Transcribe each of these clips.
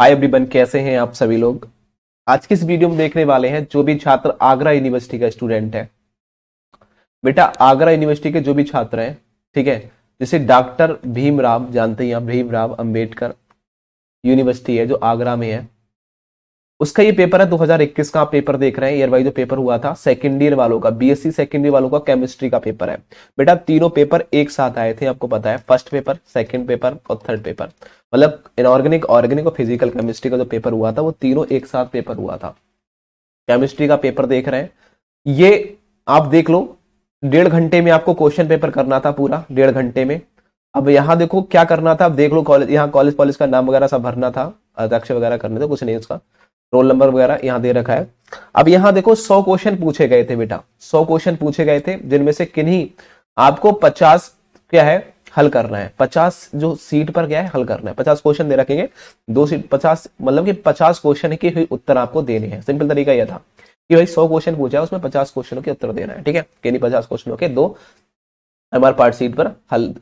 hi everyone कैसे हैं आप सभी लोग आज के इस वीडियो में देखने वाले हैं जो भी छात्र आगरा यूनिवर्सिटी का स्टूडेंट है बेटा आगरा यूनिवर्सिटी के जो भी छात्र हैं ठीक है जैसे डॉक्टर भीमराव जानते हैं आप भीमराव अंबेडकर यूनिवर्सिटी है जो आगरा में है उसका ये पेपर है 2021 का आप पेपर देख रहे हैं ईयर वाइज जो पेपर हुआ था सेकंड ईयर वालों का बीएससी सेकंड ईयर वालों का केमिस्ट्री का पेपर है बेटा तीनों पेपर एक साथ आए थे आपको पता है फर्स्ट पेपर सेकंड पेपर और थर्ड पेपर मतलब इनऑर्गेनिक ऑर्गेनिक और फिजिकल केमिस्ट्री का जो पेपर हुआ था वो तीनों एक साथ पेपर हुआ था केमिस्ट्री का पेपर देख रहे हैं ये आप देख लो डेढ़ घंटे में आपको क्वेश्चन पेपर करना था पूरा डेढ़ घंटे में अब यहाँ देखो क्या करना था अब देख लो कॉलेज यहाँ कॉलेज कॉलेज का नाम वगैरह सब भरना था अध्यक्ष वगैरह करने थे कुछ नहीं उसका रोल नंबर वगैरह यहां दे रखा है अब यहाँ देखो सौ क्वेश्चन पूछे गए थे बेटा सौ क्वेश्चन पूछे गए थे जिनमें से किन्हीं आपको पचास क्या है हल करना है पचास जो सीट पर क्या है हल करना है पचास क्वेश्चन दे रखेंगे दो सीट पचास मतलब कि पचास क्वेश्चन के उत्तर आपको देने हैं सिंपल तरीका यह था कि भाई सौ क्वेश्चन पूछा है उसमें पचास क्वेश्चनों के उत्तर देना है ठीक है नहीं पचास क्वेश्चनों के दो एम पार्ट सीट पर हल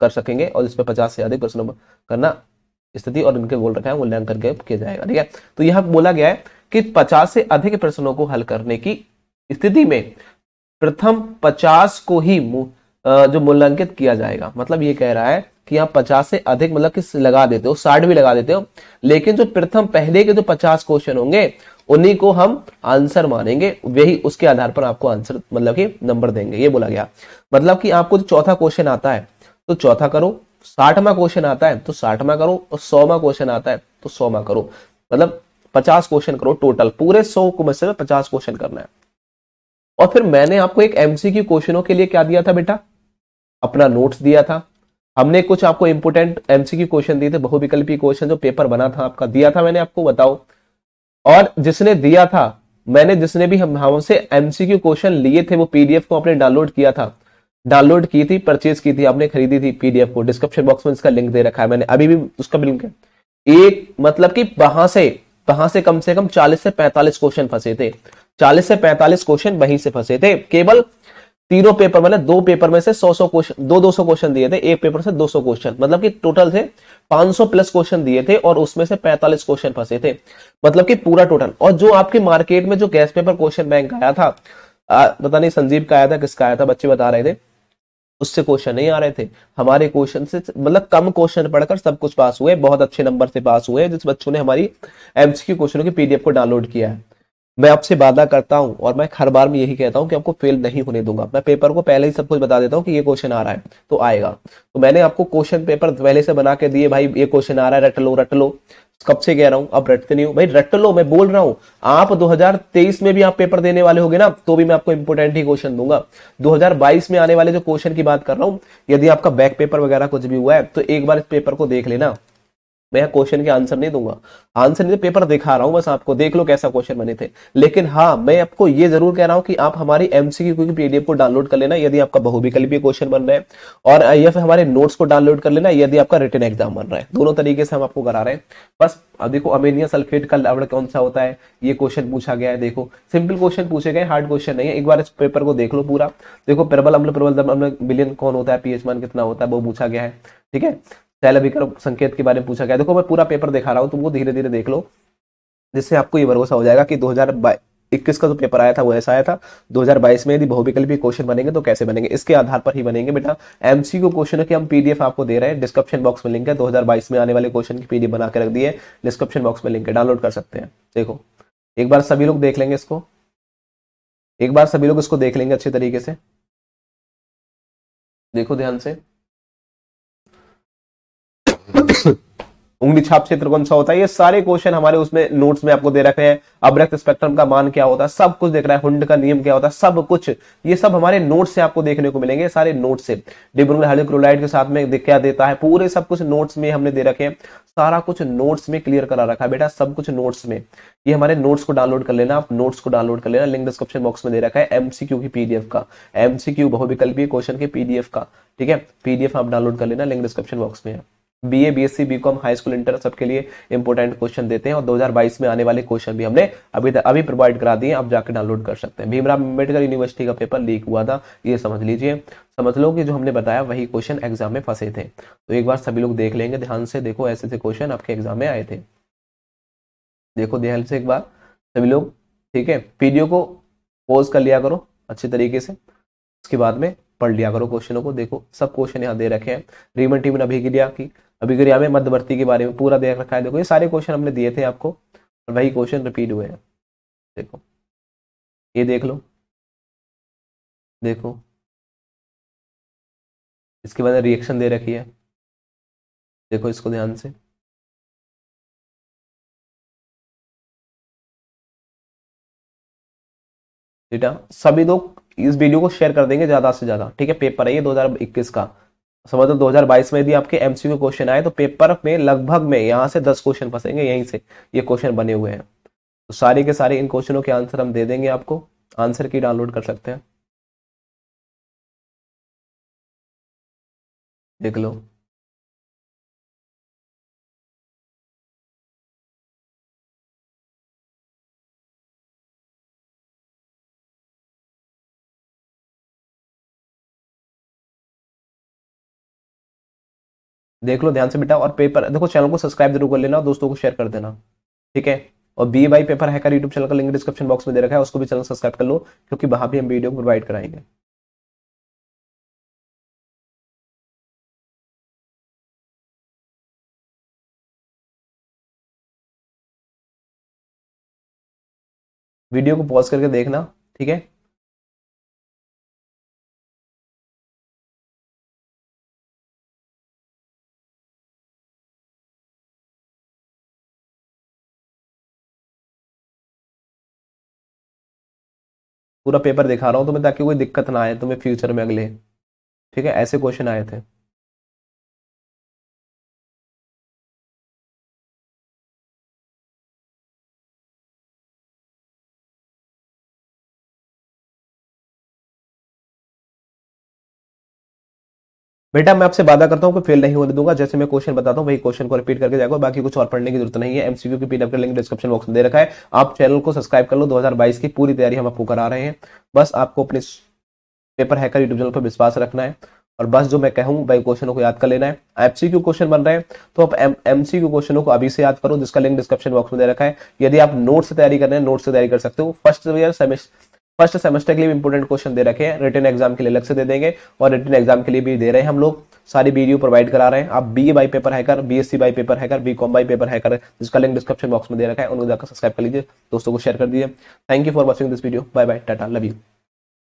कर सकेंगे और इसमें पचास से अधिक प्रश्नों करना स्थिति और इनके गोल रखा है मूल्यांकन किया जाएगा ठीक है तो यहाँ बोला गया है कि पचास से अधिक प्रश्नों को हल करने की स्थिति में प्रथम पचास को ही जो मूल्यांकित किया जाएगा मतलब ये कह रहा है कि आप पचास से अधिक मतलब किस लगा देते हो साठ भी लगा देते हो लेकिन जो प्रथम पहले के जो पचास क्वेश्चन होंगे उन्हीं को हम आंसर मानेंगे वही उसके आधार पर आपको आंसर मतलब कि नंबर देंगे ये बोला गया मतलब कि आपको जो चौथा क्वेश्चन आता है तो चौथा करो साठवा क्वेश्चन आता है तो साठवा करो और सौवा क्वेश्चन आता है तो सौवा करो मतलब पचास क्वेश्चन करो टोटल पूरे सौ को में पचास क्वेश्चन करना है और फिर मैंने आपको एक एमसीक्यू क्वेश्चनों के लिए क्या दिया था बेटा अपना नोट्स दिया था हमने कुछ आपको इंपोर्टेंट एमसीक्यू क्वेश्चन दिए थे बहुविकल्पी क्वेश्चन जो पेपर बना था आपका दिया था मैंने आपको बताओ और जिसने दिया था मैंने जिसने भी हम हमसे एमसीक्यू क्वेश्चन लिए थे वो पीडीएफ को आपने डाउनलोड किया था डाउनलोड की थी परचेज की थी आपने खरीदी थी पीडीएफ को डिस्क्रिप्शन बॉक्स में इसका लिंक दे रखा है मैंने अभी भी उसका भी लिंक है एक मतलब कि वहां से वहां से कम से कम 40 से 45 क्वेश्चन फंसे थे 40 से 45 क्वेश्चन वहीं से फंसे थे केवल तीनों पेपर मतलब दो पेपर में से 100 सौ क्वेश्चन दो दो सौ क्वेश्चन दिए थे एक पेपर से 200 क्वेश्चन मतलब कि टोटल से 500 प्लस क्वेश्चन दिए थे और उसमें से 45 क्वेश्चन फंसे थे मतलब कि पूरा टोटल और जो आपके मार्केट में जो गैस पेपर क्वेश्चन बैंक आया था आ, पता नहीं संजीव का आया था किसका आया था बच्चे बता रहे थे उससे क्वेश्चन नहीं आ रहे थे हमारे क्वेश्चन से मतलब कम क्वेश्चन पढ़कर सब कुछ पास हुए बहुत अच्छे नंबर से पास हुए जिस बच्चों ने हमारी एमसीक्यू क्वेश्चनों की पीडीएफ को डाउनलोड किया है मैं आपसे वादा करता हूं और मैं हर बार में यही कहता हूं कि आपको फेल नहीं होने दूंगा मैं पेपर को पहले ही सब कुछ बता देता हूं कि ये क्वेश्चन आ रहा है तो आएगा तो मैंने आपको क्वेश्चन पेपर पहले से बना के दिए भाई ये क्वेश्चन आ रहा है रट लो रट लो कब से कह रहा हूं अब रटते नहीं हूं भाई रट लो मैं बोल रहा हूं आप 2023 में भी आप पेपर देने वाले हो ना तो भी मैं आपको इंपोर्टेंट ही क्वेश्चन दूंगा 2022 में आने वाले जो क्वेश्चन की बात कर रहा हूं यदि आपका बैक पेपर वगैरह कुछ भी हुआ है तो एक बार इस पेपर को देख लेना मैं क्वेश्चन के आंसर नहीं दूंगा आंसर नहीं तो पेपर दिखा रहा हूँ बस आपको देख लो कैसा क्वेश्चन बने थे लेकिन हाँ मैं आपको ये जरूर कह रहा हूँ कि आप हमारी एमसीक्यू की पीडीएफ को डाउनलोड कर लेना यदि आपका बहुविकल्पीय क्वेश्चन बन रहा है और या फिर हमारे नोट्स को डाउनलोड कर लेना यदि आपका रिटर्न एग्जाम बन रहा है दोनों तरीके से हम आपको करा रहे हैं बस अब देखो अमेनिया सल्फेट का लवण कौन सा होता है ये क्वेश्चन पूछा गया है देखो सिंपल क्वेश्चन पूछे गए हार्ड क्वेश्चन नहीं है एक बार इस पेपर को देख लो पूरा देखो प्रबल अम्ल प्रबल अम्ल विलियन कौन होता है पीएच मान कितना होता है वो पूछा गया है ठीक है शैल संकेत के बारे में पूछा गया देखो मैं पूरा पेपर दिखा रहा हूँ तुम वो धीरे धीरे देख लो जिससे आपको ये भरोसा हो जाएगा कि दो इक्कीस का जो पेपर आया था वो ऐसा आया था 2022 में यदि बहुविकल्पी क्वेश्चन बनेंगे तो कैसे बनेंगे इसके आधार पर ही बनेंगे बेटा एमसी को क्वेश्चन कि हम पीडीएफ आपको दे रहे हैं डिस्क्रिप्शन बॉक्स में लिंक है 2022 में आने वाले क्वेश्चन की पीडीएफ बना के रख दिए डिस्क्रिप्शन बॉक्स में लिंक है डाउनलोड कर सकते हैं देखो एक बार सभी लोग देख लेंगे इसको एक बार सभी लोग इसको देख लेंगे अच्छे तरीके से देखो ध्यान से उंगली छाप क्षेत्र कौन सा होता है ये सारे क्वेश्चन हमारे उसमें नोट्स में आपको दे रखे हैं अब्रक्त स्पेक्ट्रम का मान क्या होता है सब कुछ देख रहा है हुंड का नियम क्या होता है सब कुछ ये सब हमारे नोट से आपको देखने को मिलेंगे सारे नोट से डिब्रोमिल हाइड्रोक्लोराइड के साथ में क्या देता है पूरे सब कुछ नोट्स में हमने दे रखे हैं सारा कुछ नोट्स में क्लियर करा रखा है बेटा सब कुछ नोट्स में ये हमारे नोट्स को डाउनलोड कर लेना आप नोट्स को डाउनलोड कर लेना लिंक डिस्क्रिप्शन बॉक्स में दे रखा है एमसीक्यू की पीडीएफ का एमसीक्यू बहुविकल्पीय क्वेश्चन के पीडीएफ का ठीक है पीडीएफ आप डाउनलोड कर लेना लिंक डिस्क्रिप्शन बॉक्स में है B A B S C B com high school inter सबके लिए इंपॉर्टेंट क्वेश्चन देते हैं और 2022 में आने वाले क्वेश्चन भी हमने अभी अभी प्रोवाइड करा दिए आप जाकर डाउनलोड कर सकते हैं भीमराव अम्बेडकर यूनिवर्सिटी का पेपर लीक हुआ था ये समझ लीजिए समझ लो कि जो हमने बताया वही क्वेश्चन एग्जाम में फंसे थे तो एक बार सभी लोग देख लेंगे ध्यान से देखो ऐसे ऐसे क्वेश्चन आपके एग्जाम में आए थे देखो ध्यान से एक बार सभी लोग ठीक है वीडियो को पॉज कर लिया करो अच्छे तरीके से उसके बाद में पढ़ लिया करो क्वेश्चनों को देखो सब क्वेश्चन यहाँ दे रखे हैं रीमन टीम ने अभी की अभी क्रिया में मध्यवर्ती के बारे में पूरा देख रखा है देखो ये सारे क्वेश्चन हमने दिए थे आपको और वही क्वेश्चन रिपीट हुए हैं देखो ये देख लो देखो इसके बाद रिएक्शन दे रखी है देखो इसको ध्यान से बेटा सभी लोग इस वीडियो को शेयर कर देंगे ज़्यादा से ज़्यादा ठीक है पेपर है ये 2021 का समझ लो बाईस में यदि आपके एमसीक्यू क्वेश्चन आए तो पेपर में लगभग में यहाँ से दस क्वेश्चन फंसेंगे यहीं से ये क्वेश्चन बने हुए हैं तो सारे के सारे इन क्वेश्चनों के आंसर हम दे देंगे आपको आंसर की डाउनलोड कर सकते हैं देख लो देख लो ध्यान से बेटा और पेपर देखो चैनल को सब्सक्राइब जरूर कर लेना और दोस्तों को शेयर कर देना ठीक है और बी बाई पेपर का यूट्यूब चैनल का लिंक डिस्क्रिप्शन बॉक्स में दे रखा है उसको भी चैनल सब्सक्राइब कर लो क्योंकि वहां भी हम वीडियो प्रोवाइड कराएंगे वीडियो को पॉज करके देखना ठीक है पूरा पेपर दिखा रहा हूँ तुम्हें ताकि कोई दिक्कत ना आए तुम्हें फ्यूचर में अगले ठीक है ऐसे क्वेश्चन आए थे बेटा मैं आपसे वादा करता हूँ कि फेल नहीं होने दूंगा जैसे मैं क्वेश्चन बताता हूँ वही क्वेश्चन को रिपीट करके जाएगा बाकी कुछ और पढ़ने की जरूरत नहीं है एमसीक्यू की पीडीएफ का लिंक डिस्क्रिप्शन बॉक्स में दे रखा है आप चैनल को सब्सक्राइब कर लो 2022 की पूरी तैयारी हम आपको करा रहे हैं बस आपको अपने पेपर हैकर यूट्यूब चैनल पर विश्वास रखना है और बस जो मैं कहूँ वही क्वेश्चनों को याद कर लेना है एमसीक्यू क्वेश्चन बन रहे हैं तो आप एमसीक्यू क्वेश्चनों को अभी से याद करो जिसका लिंक डिस्क्रिप्शन बॉक्स में दे रखा है यदि आप नोट से तैयारी कर रहे हैं नोट से तैयारी कर सकते हो first year semester first semester के लिए भी इंपॉर्टेंट क्वेश्चन दे रखे हैं रिटर्न एग्जाम के लिए अलग से दे देंगे और रिटर्न एग्जाम के लिए भी दे रहे हैं हम लोग सारी वीडियो प्रोवाइड करा रहे हैं आप B A by paper hacker B S C by paper hacker B com by paper hacker जिसका लिंक डिस्क्रिप्शन बॉक्स में दे रखा है उनको जाकर सब्सक्राइब कर लीजिए दोस्तों को शेयर कर दीजिए thank you for watching this video bye bye tata love you